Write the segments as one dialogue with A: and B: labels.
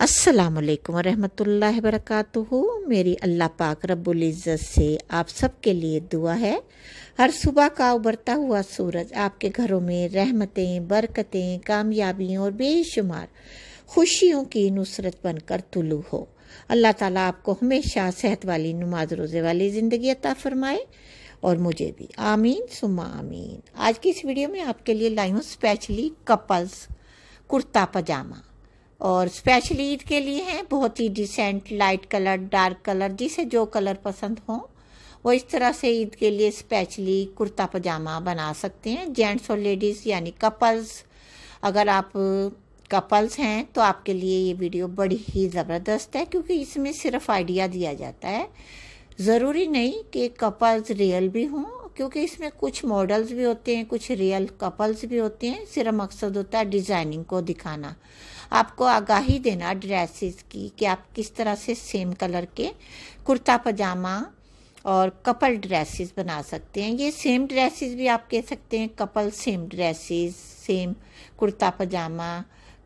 A: असलकम वरहमतुल्लाह वरकू मेरी अल्लाह पाक रब्बुल इज़्ज़त से आप सबके लिए दुआ है हर सुबह का उबरता हुआ सूरज आपके घरों में रहमतें बरकतें कामयाबियों और बेशुमार खुशियों की नुसरत बनकर तुलू हो अल्लाह ताला आपको हमेशा सेहत वाली नमाज रोज़े वाली ज़िंदगी अता फरमाए और मुझे भी आमीन सुमा आमीन आज की इस वीडियो में आपके लिए लाई हूँ स्पेशली कपल्स कुर्ता पजामा और स्पेशल ईद के लिए हैं बहुत ही decent light colour dark colour जिसे जो कलर पसंद हो वो इस तरह से ईद के लिए स्पेशली कुर्ता पजामा बना सकते हैं जेंट्स और लेडीज़ यानी कपल्स अगर आप कपल्स हैं तो आपके लिए ये वीडियो बड़ी ही ज़बरदस्त है क्योंकि इसमें सिर्फ आइडिया दिया जाता है ज़रूरी नहीं कि कपल्स रियल भी हों क्योंकि इसमें कुछ मॉडल्स भी होते हैं कुछ रियल कपल्स भी होते हैं सिर्फ मकसद होता है डिज़ाइनिंग को दिखाना आपको आगाही देना ड्रेसेस की कि आप किस तरह से सेम कलर के कुर्ता पजामा और कपल ड्रेसेस बना सकते हैं ये सेम ड्रेसेस भी आप कह सकते हैं couple same dresses same kurta pyjama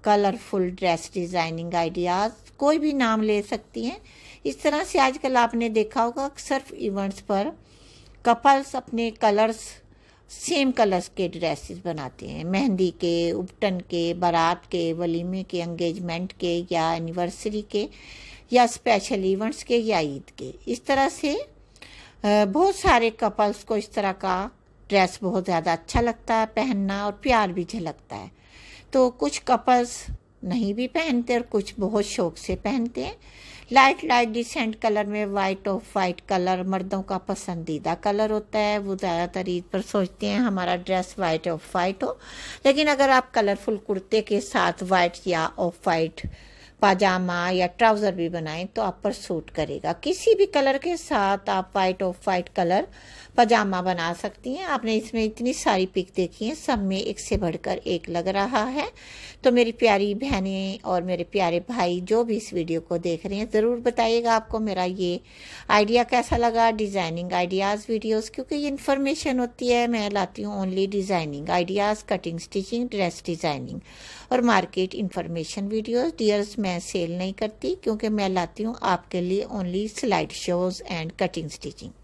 A: colourful dress designing ideas कोई भी नाम ले सकती हैं इस तरह से आजकल आपने देखा होगा सिर्फ इवेंट्स पर कपल्स अपने कलर्स सेम कलर्स के ड्रेसेस बनाते हैं मेहंदी के उपटन के बारात के वलीमे के एंगेजमेंट के या एनिवर्सरी के या स्पेशल इवेंट्स के या ईद के इस तरह से बहुत सारे कपल्स को इस तरह का ड्रेस बहुत ज़्यादा अच्छा लगता है पहनना और प्यार भी झलकता है तो कुछ कपल्स नहीं भी पहनते और कुछ बहुत शौक से पहनते हैं लाइट लाइट डिसेंट कलर में वाइट ऑफ वाइट कलर मर्दों का पसंदीदा कलर होता है वो ज़्यादातर ईद पर सोचते हैं हमारा ड्रेस वाइट ऑफ वाइट हो लेकिन अगर आप कलरफुल कुर्ते के साथ वाइट या ऑफ वाइट पाजामा या ट्राउज़र भी बनाएं तो आप पर सूट करेगा किसी भी कलर के साथ आप white off white colour pyjama बना सकती हैं आपने इसमें इतनी सारी पिक देखी है सब में एक से बढ़कर एक लग रहा है तो मेरी प्यारी बहनें और मेरे प्यारे भाई जो भी इस वीडियो को देख रहे हैं ज़रूर बताइएगा आपको मेरा ये आइडिया कैसा लगा डिज़ाइनिंग आइडियाज़ वीडियोज़ क्योंकि ये इन्फॉर्मेशन होती है मैं लाती हूँ only designing ideas cutting stitching dress designing और मार्केट इन्फॉर्मेशन वीडियोज़ डियर्स मैं मैं सेल नहीं करती क्योंकि मैं लाती हूँ आपके लिए only slide shows and cutting stitching